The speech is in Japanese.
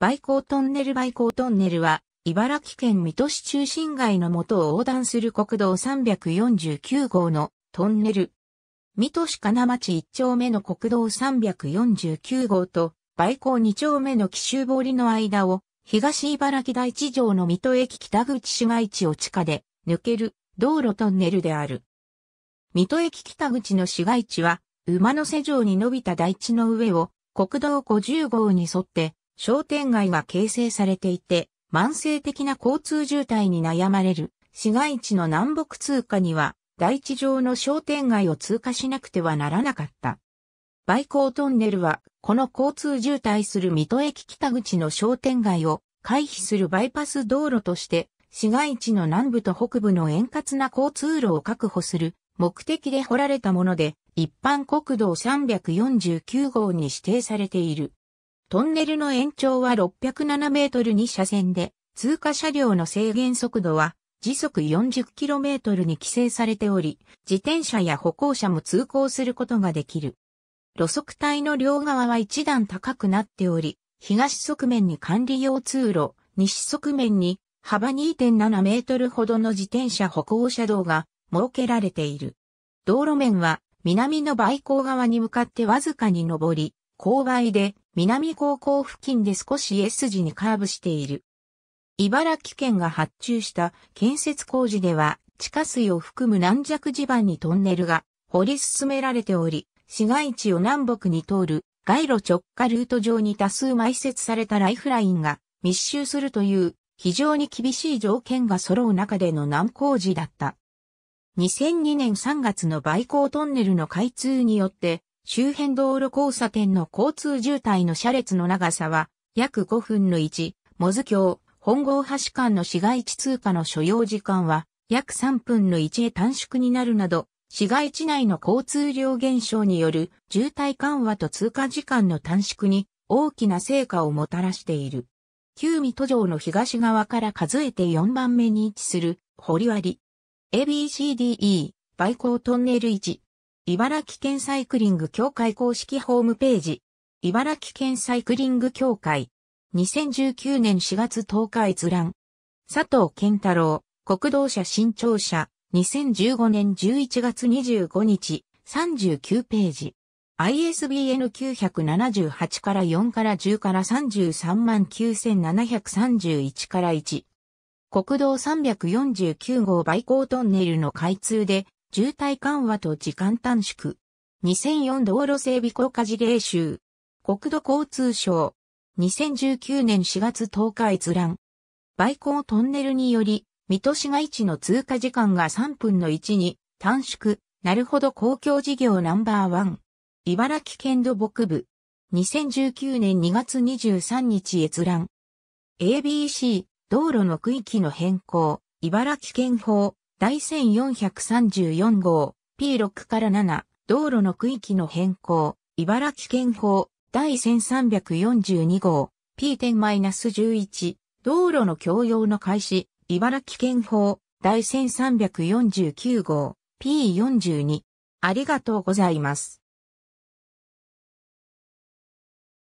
バイコートンネルバイコートンネルは、茨城県水戸市中心街の元を横断する国道349号のトンネル。水戸市金町1丁目の国道349号と、バイコー2丁目の奇襲堀の間を、東茨城第一条の水戸駅北口市街地を地下で抜ける道路トンネルである。水戸駅北口の市街地は、馬の瀬城に伸びた台地の上を国道50号に沿って商店街が形成されていて、慢性的な交通渋滞に悩まれる市街地の南北通過には、大地上の商店街を通過しなくてはならなかった。バイコートンネルは、この交通渋滞する水戸駅北口の商店街を回避するバイパス道路として、市街地の南部と北部の円滑な交通路を確保する目的で掘られたもので、一般国道349号に指定されている。トンネルの延長は607メートルに車線で、通過車両の制限速度は時速4 0トルに規制されており、自転車や歩行者も通行することができる。路側帯の両側は一段高くなっており、東側面に管理用通路、西側面に幅2.7メートルほどの自転車歩行車道が設けられている。道路面は南のバイ港側に向かってわずかに上り、勾配で南高校付近で少し S 字にカーブしている。茨城県が発注した建設工事では、地下水を含む軟弱地盤にトンネルが掘り進められており、市街地を南北に通る街路直下ルート上に多数埋設されたライフラインが密集するという非常に厳しい条件が揃う中での難工事だった。2002年3月の売港トンネルの開通によって周辺道路交差点の交通渋滞の車列の長さは約5分の1、モズ橋、本郷橋間の市街地通過の所要時間は約3分の1へ短縮になるなど、市街地内の交通量減少による渋滞緩和と通過時間の短縮に大きな成果をもたらしている。旧水戸城の東側から数えて4番目に位置する堀割。ABCDE、バイコートンネル1、茨城県サイクリング協会公式ホームページ。茨城県サイクリング協会。2019年4月10日閲覧。佐藤健太郎、国道社新庁舎。2015年11月25日。39ページ。ISBN 978から4から10から33万9731から1。国道349号バイコートンネルの開通で渋滞緩和と時間短縮。2004道路整備効果事例集。国土交通省。2019年4月10日閲覧。バイコトンネルにより、水戸市街地の通過時間が3分の1に短縮。なるほど公共事業ナンバーワン。茨城県土木部。2019年2月23日閲覧。ABC、道路の区域の変更。茨城県法。第1434号 P6 から7道路の区域の変更茨城県法第1342号 P10-11 道路の共用の開始茨城県法第1349号 P42 ありがとうございます。